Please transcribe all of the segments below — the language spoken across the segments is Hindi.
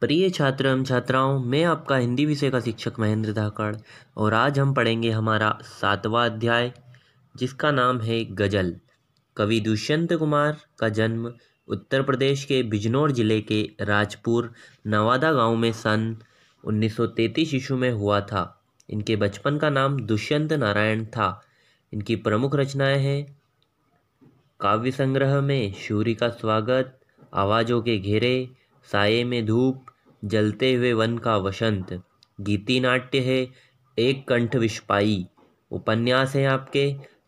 प्रिय छात्र एवं छात्राओं मैं आपका हिंदी विषय का शिक्षक महेंद्र धाकड़ और आज हम पढ़ेंगे हमारा सातवां अध्याय जिसका नाम है गज़ल कवि दुष्यंत कुमार का जन्म उत्तर प्रदेश के बिजनौर जिले के राजपुर नवादा गांव में सन 1933 ईस्वी में हुआ था इनके बचपन का नाम दुष्यंत नारायण था इनकी प्रमुख रचनाएं हैं काव्य संग्रह में सूर्य का स्वागत आवाज़ों के घेरे साये में धूप जलते हुए वन का वसंत गीति नाट्य है एक कंठ विषपाई उपन्यास है आपके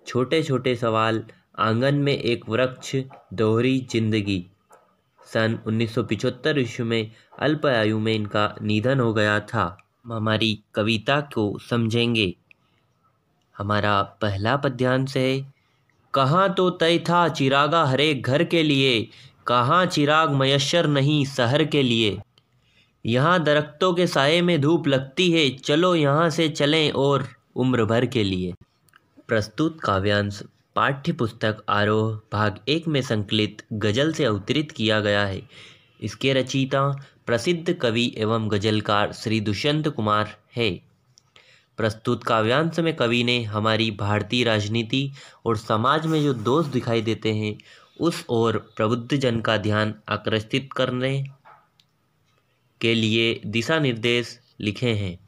छोटे छोटे सवाल आंगन में एक वृक्ष दोहरी जिंदगी सन 1975 विश्व में अल्प आयु में इनका निधन हो गया था हमारी कविता को समझेंगे हमारा पहला पद्यांश है कहाँ तो तय था चिरागा हरे घर के लिए कहाँ चिराग मयशर नहीं शहर के लिए यहाँ दरख्तों के साय में धूप लगती है चलो यहाँ से चलें और उम्र भर के लिए प्रस्तुत काव्यांश पाठ्य पुस्तक आरोह भाग एक में संकलित गज़ल से अवतरित किया गया है इसके रचयिता प्रसिद्ध कवि एवं गज़लकार श्री दुष्यंत कुमार है प्रस्तुत काव्यांश में कवि ने हमारी भारतीय राजनीति और समाज में जो दोष दिखाई देते हैं उस ओर प्रबुद्ध जन का ध्यान आकर्षित करने के लिए दिशा निर्देश लिखे हैं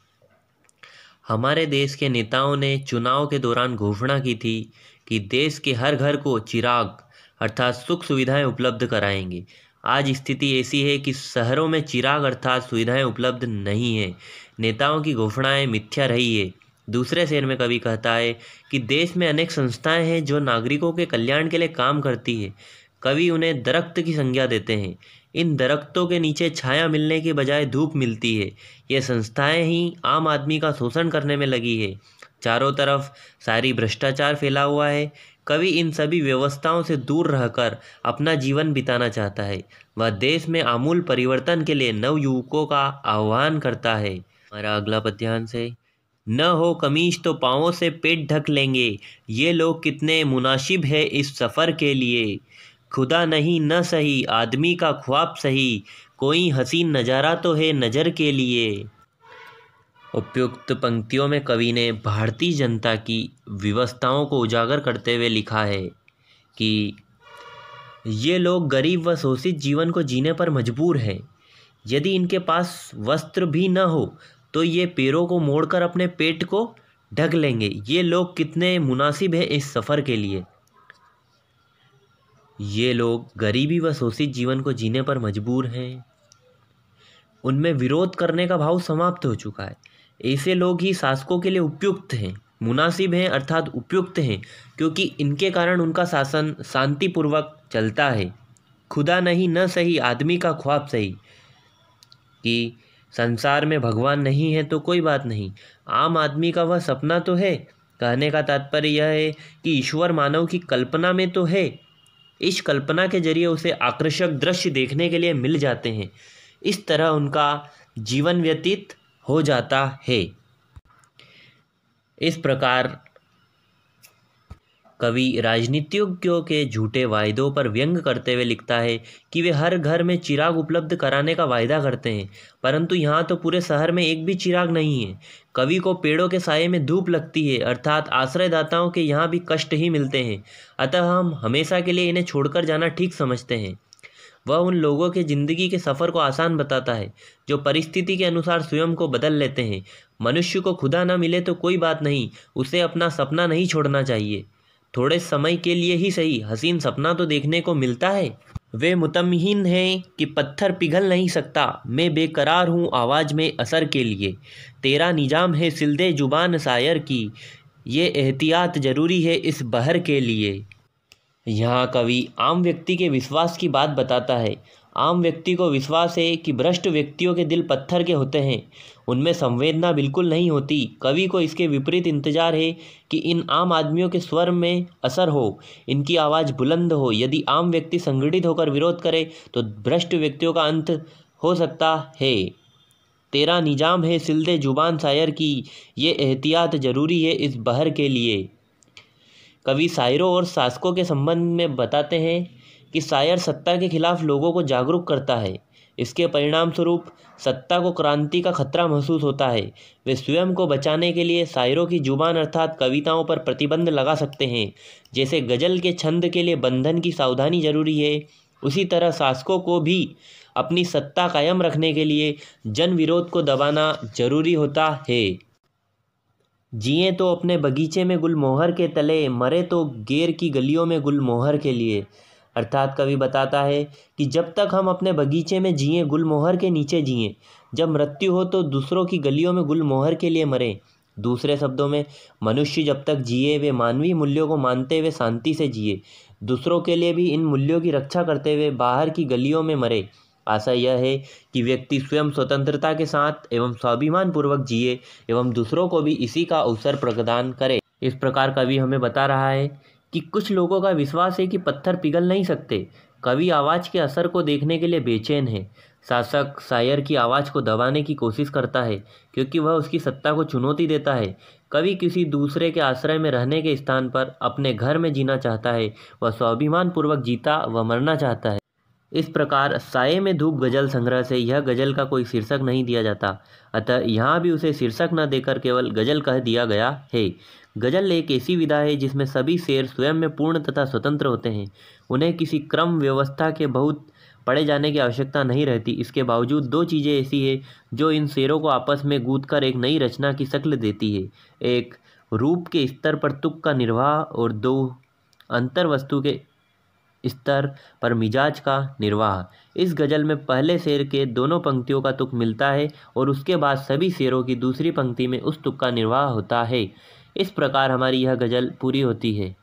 हमारे देश के नेताओं ने चुनाव के दौरान घोषणा की थी कि देश के हर घर को चिराग अर्थात सुख सुविधाएं उपलब्ध कराएंगे आज स्थिति ऐसी है कि शहरों में चिराग अर्थात सुविधाएं उपलब्ध नहीं है नेताओं की घोषणाएं मिथ्या रही है दूसरे शेर में कवि कहता है कि देश में अनेक संस्थाएं हैं जो नागरिकों के कल्याण के लिए काम करती है कवि उन्हें दरख्त की संज्ञा देते हैं इन दरख्तों के नीचे छाया मिलने के बजाय धूप मिलती है ये संस्थाएं ही आम आदमी का शोषण करने में लगी है चारों तरफ सारी भ्रष्टाचार फैला हुआ है कवि इन सभी व्यवस्थाओं से दूर रहकर अपना जीवन बिताना चाहता है वह देश में आमूल परिवर्तन के लिए नवयुवकों का आह्वान करता है हमारा अगला पद्यांश है न हो कमीज तो पाँवों से पेट ढक लेंगे ये लोग कितने मुनासिब है इस सफ़र के लिए खुदा नहीं न सही आदमी का ख्वाब सही कोई हसीन नज़ारा तो है नज़र के लिए उपयुक्त पंक्तियों में कवि ने भारतीय जनता की व्यवस्थाओं को उजागर करते हुए लिखा है कि ये लोग गरीब व शोषित जीवन को जीने पर मजबूर हैं यदि इनके पास वस्त्र भी न हो तो ये पैरों को मोड़कर अपने पेट को ढक लेंगे ये लोग कितने मुनासिब हैं इस सफ़र के लिए ये लोग गरीबी व शोषित जीवन को जीने पर मजबूर हैं उनमें विरोध करने का भाव समाप्त हो चुका है ऐसे लोग ही शासकों के लिए उपयुक्त हैं मुनासिब हैं अर्थात उपयुक्त हैं क्योंकि इनके कारण उनका शासन शांतिपूर्वक चलता है खुदा नहीं न सही आदमी का ख्वाब सही कि संसार में भगवान नहीं है तो कोई बात नहीं आम आदमी का वह सपना तो है कहने का तात्पर्य यह है कि ईश्वर मानव की कल्पना में तो है इस कल्पना के जरिए उसे आकर्षक दृश्य देखने के लिए मिल जाते हैं इस तरह उनका जीवन व्यतीत हो जाता है इस प्रकार कवि राजनीतिज्ञों के झूठे वायदों पर व्यंग करते हुए लिखता है कि वे हर घर में चिराग उपलब्ध कराने का वायदा करते हैं परंतु यहाँ तो पूरे शहर में एक भी चिराग नहीं है कवि को पेड़ों के साय में धूप लगती है अर्थात आश्रयदाताओं के यहाँ भी कष्ट ही मिलते हैं अतः हम हमेशा के लिए इन्हें छोड़कर जाना ठीक समझते हैं वह उन लोगों के ज़िंदगी के सफ़र को आसान बताता है जो परिस्थिति के अनुसार स्वयं को बदल लेते हैं मनुष्य को खुदा न मिले तो कोई बात नहीं उसे अपना सपना नहीं छोड़ना चाहिए थोड़े समय के लिए ही सही हसीन सपना तो देखने को मिलता है वे मुतमहिन हैं कि पत्थर पिघल नहीं सकता मैं बेकरार हूँ आवाज़ में असर के लिए तेरा निजाम है सिलदे जुबान शायर की ये एहतियात ज़रूरी है इस बहर के लिए यहाँ कवि आम व्यक्ति के विश्वास की बात बताता है आम व्यक्ति को विश्वास है कि भ्रष्ट व्यक्तियों के दिल पत्थर के होते हैं उनमें संवेदना बिल्कुल नहीं होती कवि को इसके विपरीत इंतजार है कि इन आम आदमियों के स्वर में असर हो इनकी आवाज़ बुलंद हो यदि आम व्यक्ति संगठित होकर विरोध करे तो भ्रष्ट व्यक्तियों का अंत हो सकता है तेरा निजाम है सिलदे जुबान शायर की ये एहतियात ज़रूरी है इस बहर के लिए कवि शायरों और शासकों के संबंध में बताते हैं कि शायर सत्ता के खिलाफ लोगों को जागरूक करता है इसके परिणाम स्वरूप सत्ता को क्रांति का खतरा महसूस होता है वे स्वयं को बचाने के लिए शायरों की जुबान अर्थात कविताओं पर प्रतिबंध लगा सकते हैं जैसे गज़ल के छंद के लिए बंधन की सावधानी जरूरी है उसी तरह शासकों को भी अपनी सत्ता कायम रखने के लिए जन विरोध को दबाना जरूरी होता है जिए तो अपने बगीचे में गुलमोहर के तले मरे तो गेर की गलियों में गुलमोहर के लिए अर्थात कवि बताता है कि जब तक हम अपने बगीचे में जिए गुलमोहर के नीचे जिए जब मृत्यु हो तो दूसरों की गलियों में गुलमोहर के लिए मरें दूसरे शब्दों में मनुष्य जब तक जिए वे मानवीय मूल्यों को मानते हुए शांति से जिए दूसरों के लिए भी इन मूल्यों की रक्षा करते हुए बाहर की गलियों में मरे आशा यह है कि व्यक्ति स्वयं स्वतंत्रता के साथ एवं स्वाभिमान पूर्वक जिए एवं दूसरों को भी इसी का अवसर प्रदान करे इस प्रकार कवि हमें बता रहा है कि कुछ लोगों का विश्वास है कि पत्थर पिघल नहीं सकते कवि आवाज़ के असर को देखने के लिए बेचैन है शासक शायर की आवाज़ को दबाने की कोशिश करता है क्योंकि वह उसकी सत्ता को चुनौती देता है कवि किसी दूसरे के आश्रय में रहने के स्थान पर अपने घर में जीना चाहता है वह स्वाभिमान पूर्वक जीता व मरना चाहता है इस प्रकार साये में धूप गज़ल संग्रह से यह गज़ल का कोई शीर्षक नहीं दिया जाता अतः यहाँ भी उसे शीर्षक न देकर केवल गज़ल कह दिया गया है गज़ल एक ऐसी विधा है जिसमें सभी शेर स्वयं में पूर्ण तथा स्वतंत्र होते हैं उन्हें किसी क्रम व्यवस्था के बहुत पढ़े जाने की आवश्यकता नहीं रहती इसके बावजूद दो चीज़ें ऐसी है जो इन शेरों को आपस में गूद कर एक नई रचना की शक्ल देती है एक रूप के स्तर पर तुक का निर्वाह और दो अंतर वस्तु के स्तर पर मिजाज का निर्वाह इस गज़ल में पहले शेर के दोनों पंक्तियों का तुक मिलता है और उसके बाद सभी शेरों की दूसरी पंक्ति में उस तुक का निर्वाह होता है इस प्रकार हमारी यह गज़ल पूरी होती है